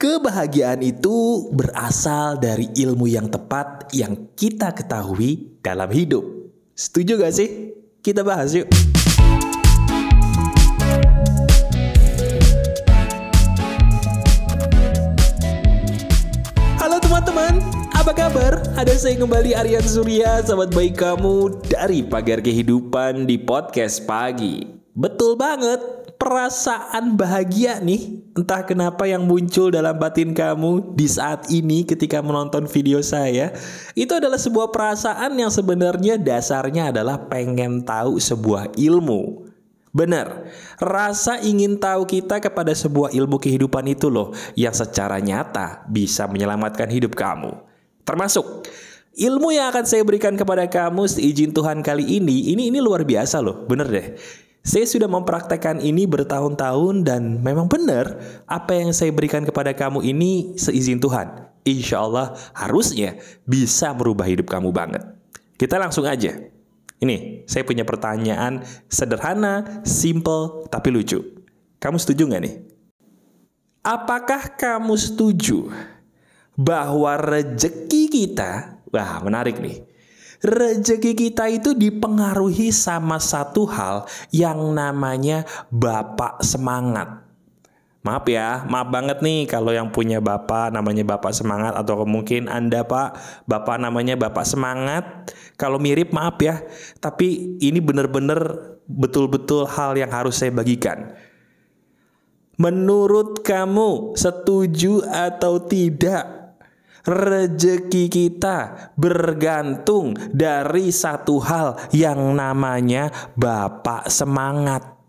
Kebahagiaan itu berasal dari ilmu yang tepat yang kita ketahui dalam hidup. Setuju gak sih? Kita bahas yuk. Halo teman-teman, apa kabar? Ada saya kembali Aryan Surya, sahabat baik kamu dari Pagar Kehidupan di Podcast Pagi. Betul banget, perasaan bahagia nih Entah kenapa yang muncul dalam batin kamu di saat ini ketika menonton video saya, itu adalah sebuah perasaan yang sebenarnya dasarnya adalah pengen tahu sebuah ilmu. Benar, rasa ingin tahu kita kepada sebuah ilmu kehidupan itu loh yang secara nyata bisa menyelamatkan hidup kamu. Termasuk ilmu yang akan saya berikan kepada kamu seizin Tuhan kali ini, ini ini luar biasa loh, bener deh. Saya sudah mempraktekkan ini bertahun-tahun dan memang benar apa yang saya berikan kepada kamu ini seizin Tuhan. Insya Allah harusnya bisa merubah hidup kamu banget. Kita langsung aja. Ini, saya punya pertanyaan sederhana, simple, tapi lucu. Kamu setuju nggak nih? Apakah kamu setuju bahwa rejeki kita, wah menarik nih, Rezeki kita itu dipengaruhi sama satu hal yang namanya bapak semangat. Maaf ya, maaf banget nih kalau yang punya bapak namanya bapak semangat atau mungkin Anda Pak, bapak namanya bapak semangat. Kalau mirip maaf ya, tapi ini benar-benar betul-betul hal yang harus saya bagikan. Menurut kamu setuju atau tidak Rezeki kita bergantung dari satu hal yang namanya Bapak Semangat.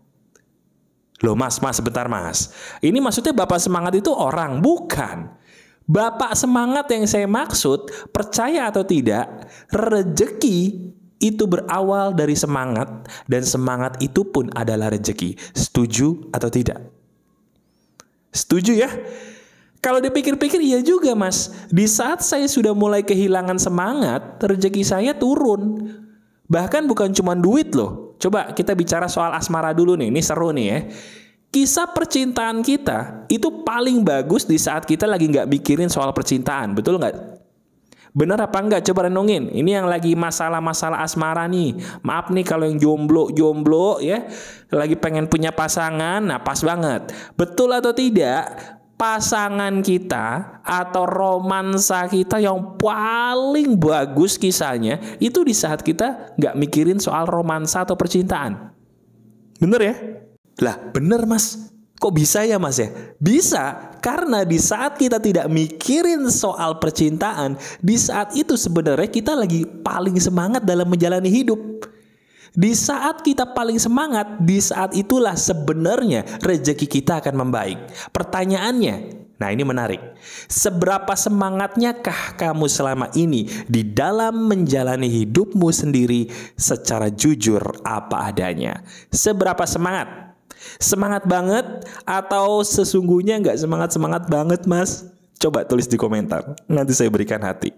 Loh mas, mas sebentar mas. Ini maksudnya Bapak Semangat itu orang, bukan. Bapak Semangat yang saya maksud, percaya atau tidak, rezeki itu berawal dari semangat dan semangat itu pun adalah rezeki. Setuju atau tidak? Setuju ya? Kalau dipikir-pikir iya juga mas. Di saat saya sudah mulai kehilangan semangat, rezeki saya turun. Bahkan bukan cuma duit loh. Coba kita bicara soal asmara dulu nih, ini seru nih ya. Kisah percintaan kita itu paling bagus di saat kita lagi nggak mikirin soal percintaan, betul nggak? Benar apa enggak? Coba renungin. Ini yang lagi masalah-masalah asmara nih. Maaf nih kalau yang jomblo-jomblo ya. Lagi pengen punya pasangan, nah pas banget. Betul atau tidak? pasangan kita atau romansa kita yang paling bagus kisahnya itu di saat kita nggak mikirin soal romansa atau percintaan. Bener ya? Lah bener mas. Kok bisa ya mas ya? Bisa karena di saat kita tidak mikirin soal percintaan, di saat itu sebenarnya kita lagi paling semangat dalam menjalani hidup. Di saat kita paling semangat, di saat itulah sebenarnya rezeki kita akan membaik. Pertanyaannya, nah ini menarik. Seberapa semangatnyakah kamu selama ini di dalam menjalani hidupmu sendiri secara jujur apa adanya? Seberapa semangat? Semangat banget atau sesungguhnya nggak semangat-semangat banget mas? Coba tulis di komentar, nanti saya berikan hati.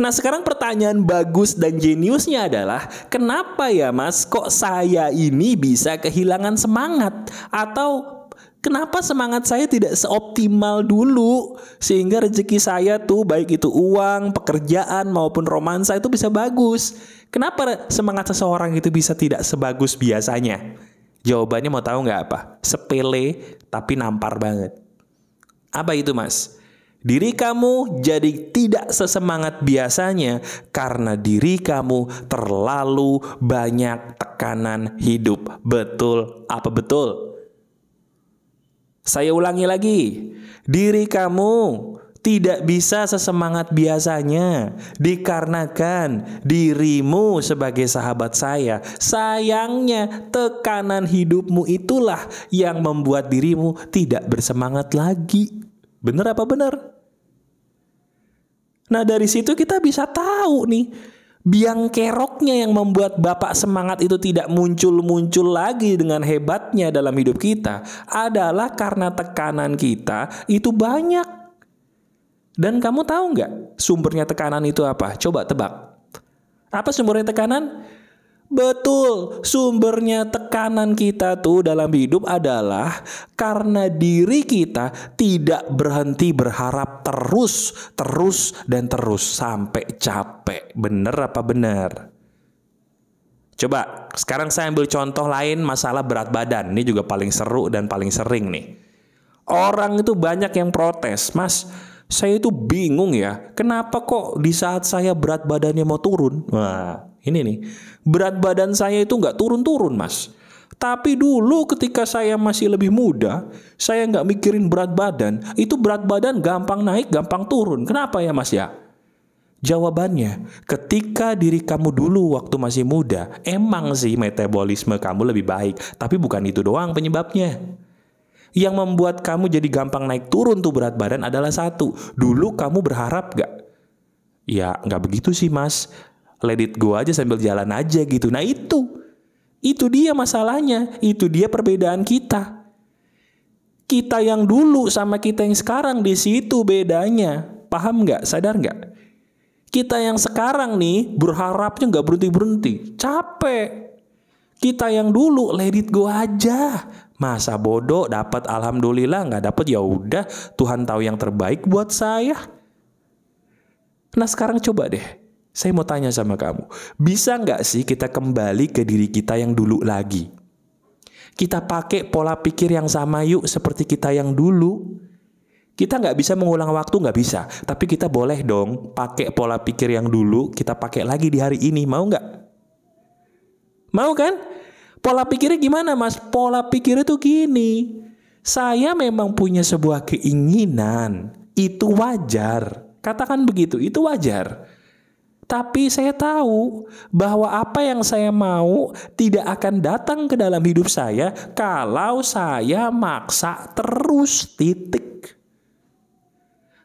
Nah sekarang pertanyaan bagus dan jeniusnya adalah kenapa ya mas kok saya ini bisa kehilangan semangat atau kenapa semangat saya tidak seoptimal dulu sehingga rezeki saya tuh baik itu uang, pekerjaan maupun romansa itu bisa bagus. Kenapa semangat seseorang itu bisa tidak sebagus biasanya? Jawabannya mau tahu nggak apa? Sepele tapi nampar banget. Apa itu mas? Diri kamu jadi tidak sesemangat biasanya karena diri kamu terlalu banyak tekanan hidup. Betul apa betul? Saya ulangi lagi. Diri kamu tidak bisa sesemangat biasanya dikarenakan dirimu sebagai sahabat saya. Sayangnya tekanan hidupmu itulah yang membuat dirimu tidak bersemangat lagi. Benar apa benar? Nah dari situ kita bisa tahu nih biang keroknya yang membuat bapak semangat itu tidak muncul-muncul lagi dengan hebatnya dalam hidup kita adalah karena tekanan kita itu banyak. Dan kamu tahu nggak sumbernya tekanan itu apa? Coba tebak. Apa sumbernya tekanan? Betul, sumbernya tekanan kita tuh dalam hidup adalah karena diri kita tidak berhenti berharap terus, terus, dan terus sampai capek. Bener apa bener? Coba sekarang saya ambil contoh lain masalah berat badan. Ini juga paling seru dan paling sering nih. Orang itu banyak yang protes, Mas saya itu bingung ya, kenapa kok di saat saya berat badannya mau turun, nah, ini nih, berat badan saya itu nggak turun-turun mas. Tapi dulu ketika saya masih lebih muda, saya nggak mikirin berat badan. Itu berat badan gampang naik, gampang turun. Kenapa ya mas ya? Jawabannya, ketika diri kamu dulu waktu masih muda, emang sih metabolisme kamu lebih baik. Tapi bukan itu doang penyebabnya. Yang membuat kamu jadi gampang naik turun tuh berat badan adalah satu. Dulu kamu berharap gak? Ya nggak begitu sih mas let it go aja sambil jalan aja gitu. Nah itu, itu dia masalahnya, itu dia perbedaan kita. Kita yang dulu sama kita yang sekarang di situ bedanya. Paham nggak? Sadar nggak? Kita yang sekarang nih berharapnya nggak berhenti berhenti, capek. Kita yang dulu ledit it go aja. Masa bodoh dapat alhamdulillah nggak dapat ya udah Tuhan tahu yang terbaik buat saya. Nah sekarang coba deh saya mau tanya sama kamu, bisa nggak sih kita kembali ke diri kita yang dulu lagi? Kita pakai pola pikir yang sama yuk seperti kita yang dulu. Kita nggak bisa mengulang waktu, nggak bisa. Tapi kita boleh dong pakai pola pikir yang dulu, kita pakai lagi di hari ini. Mau nggak? Mau kan? Pola pikirnya gimana mas? Pola pikirnya tuh gini. Saya memang punya sebuah keinginan. Itu wajar. Katakan begitu, itu wajar. Tapi saya tahu bahwa apa yang saya mau tidak akan datang ke dalam hidup saya kalau saya maksa terus titik.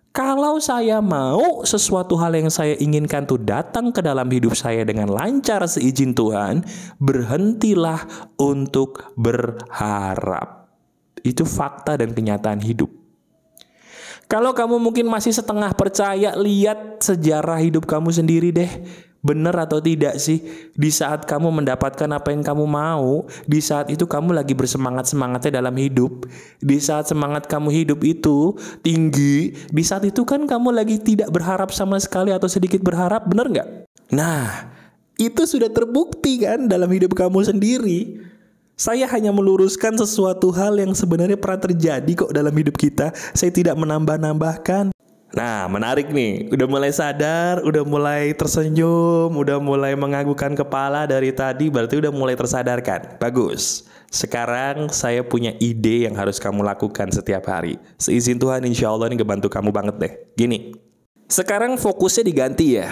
Kalau saya mau sesuatu hal yang saya inginkan tuh datang ke dalam hidup saya dengan lancar seizin Tuhan, berhentilah untuk berharap. Itu fakta dan kenyataan hidup. Kalau kamu mungkin masih setengah percaya, lihat sejarah hidup kamu sendiri deh. Bener atau tidak sih, di saat kamu mendapatkan apa yang kamu mau, di saat itu kamu lagi bersemangat-semangatnya dalam hidup. Di saat semangat kamu hidup itu tinggi, di saat itu kan kamu lagi tidak berharap sama sekali atau sedikit berharap, bener nggak? Nah, itu sudah terbukti kan dalam hidup kamu sendiri. Saya hanya meluruskan sesuatu hal yang sebenarnya pernah terjadi kok dalam hidup kita. Saya tidak menambah-nambahkan. Nah, menarik nih. Udah mulai sadar, udah mulai tersenyum, udah mulai menganggukkan kepala dari tadi, berarti udah mulai tersadarkan. Bagus. Sekarang saya punya ide yang harus kamu lakukan setiap hari. Seizin Tuhan, insya Allah ini ngebantu kamu banget deh. Gini, sekarang fokusnya diganti ya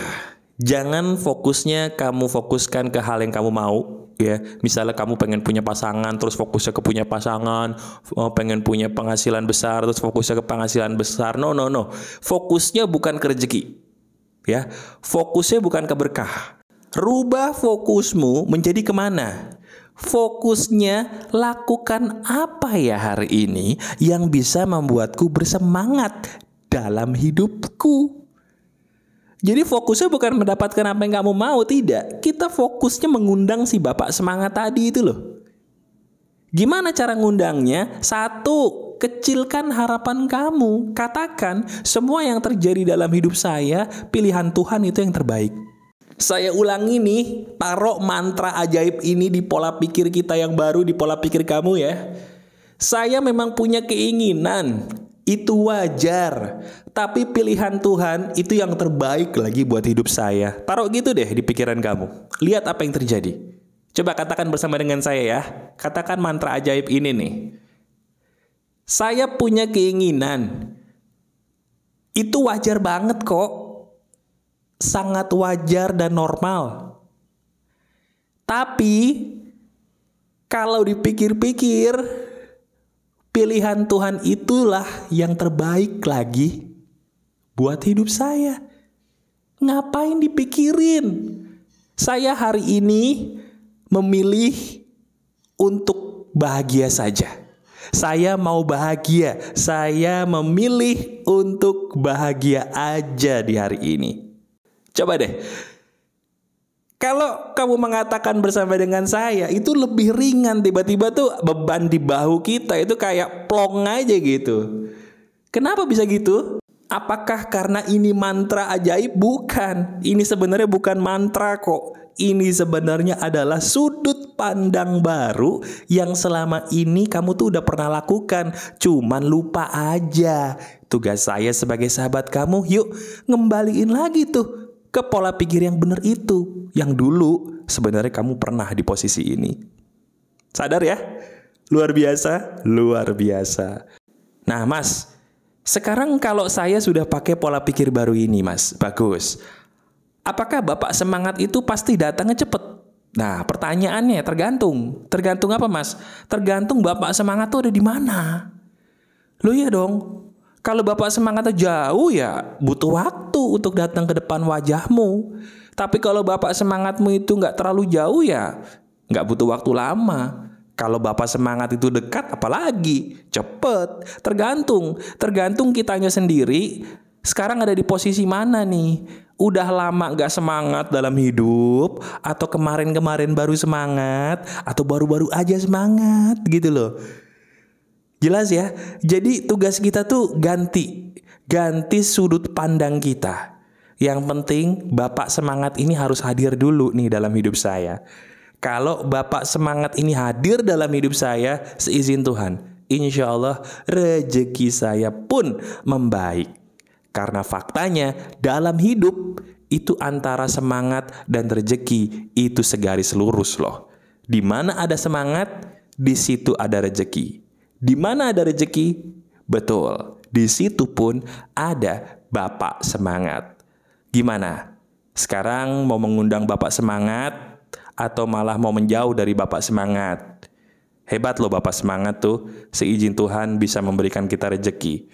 jangan fokusnya kamu fokuskan ke hal yang kamu mau ya misalnya kamu pengen punya pasangan terus fokusnya ke punya pasangan eh, pengen punya penghasilan besar terus fokusnya ke penghasilan besar no no no fokusnya bukan ke rezeki ya fokusnya bukan ke berkah rubah fokusmu menjadi kemana Fokusnya lakukan apa ya hari ini yang bisa membuatku bersemangat dalam hidupku. Jadi fokusnya bukan mendapatkan apa yang kamu mau, tidak. Kita fokusnya mengundang si bapak semangat tadi itu loh. Gimana cara ngundangnya? Satu, kecilkan harapan kamu. Katakan, semua yang terjadi dalam hidup saya, pilihan Tuhan itu yang terbaik. Saya ulang ini, taruh mantra ajaib ini di pola pikir kita yang baru, di pola pikir kamu ya. Saya memang punya keinginan itu wajar. Tapi pilihan Tuhan itu yang terbaik lagi buat hidup saya. Taruh gitu deh di pikiran kamu. Lihat apa yang terjadi. Coba katakan bersama dengan saya ya. Katakan mantra ajaib ini nih. Saya punya keinginan. Itu wajar banget kok. Sangat wajar dan normal. Tapi kalau dipikir-pikir, pilihan Tuhan itulah yang terbaik lagi buat hidup saya. Ngapain dipikirin? Saya hari ini memilih untuk bahagia saja. Saya mau bahagia. Saya memilih untuk bahagia aja di hari ini. Coba deh, kalau kamu mengatakan bersama dengan saya itu lebih ringan tiba-tiba tuh beban di bahu kita itu kayak plong aja gitu. Kenapa bisa gitu? Apakah karena ini mantra ajaib? Bukan. Ini sebenarnya bukan mantra kok. Ini sebenarnya adalah sudut pandang baru yang selama ini kamu tuh udah pernah lakukan, cuman lupa aja. Tugas saya sebagai sahabat kamu, yuk ngembaliin lagi tuh ke pola pikir yang benar itu, yang dulu sebenarnya kamu pernah di posisi ini. Sadar ya? Luar biasa, luar biasa. Nah, Mas, sekarang kalau saya sudah pakai pola pikir baru ini, Mas, bagus. Apakah Bapak semangat itu pasti datangnya cepat? Nah, pertanyaannya tergantung. Tergantung apa, Mas? Tergantung Bapak semangat itu ada di mana. Lo ya dong, kalau Bapak semangatnya jauh ya butuh waktu untuk datang ke depan wajahmu. Tapi kalau Bapak semangatmu itu nggak terlalu jauh ya nggak butuh waktu lama. Kalau bapak semangat itu dekat, apalagi cepet, tergantung, tergantung kitanya sendiri. Sekarang ada di posisi mana nih? Udah lama gak semangat dalam hidup, atau kemarin-kemarin baru semangat, atau baru-baru aja semangat gitu loh. Jelas ya? Jadi tugas kita tuh ganti. Ganti sudut pandang kita. Yang penting Bapak semangat ini harus hadir dulu nih dalam hidup saya. Kalau Bapak semangat ini hadir dalam hidup saya, seizin Tuhan, insya Allah rejeki saya pun membaik. Karena faktanya dalam hidup itu antara semangat dan rejeki itu segaris lurus loh. Di mana ada semangat, di situ ada rejeki. Di mana ada rejeki? Betul, di situ pun ada Bapak Semangat. Gimana? Sekarang mau mengundang Bapak Semangat atau malah mau menjauh dari Bapak Semangat? Hebat loh Bapak Semangat tuh, seizin Tuhan bisa memberikan kita rezeki.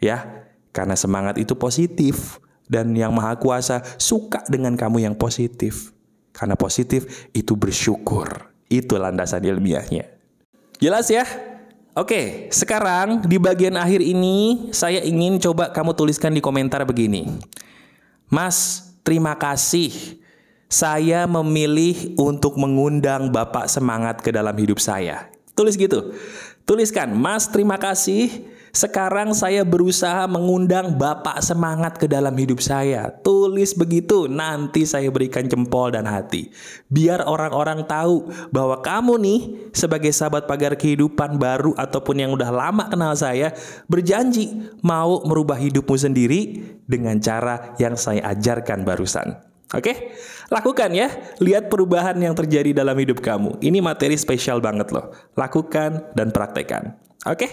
Ya, karena semangat itu positif dan yang maha kuasa suka dengan kamu yang positif. Karena positif itu bersyukur. Itu landasan ilmiahnya. Jelas ya? Oke, sekarang di bagian akhir ini saya ingin coba kamu tuliskan di komentar begini. Mas, terima kasih. Saya memilih untuk mengundang Bapak Semangat ke dalam hidup saya. Tulis gitu. Tuliskan, Mas, terima kasih sekarang saya berusaha mengundang Bapak semangat ke dalam hidup saya. Tulis begitu, nanti saya berikan jempol dan hati. Biar orang-orang tahu bahwa kamu nih sebagai sahabat pagar kehidupan baru ataupun yang udah lama kenal saya, berjanji mau merubah hidupmu sendiri dengan cara yang saya ajarkan barusan. Oke, lakukan ya. Lihat perubahan yang terjadi dalam hidup kamu. Ini materi spesial banget loh. Lakukan dan praktekkan. Oke. Okay?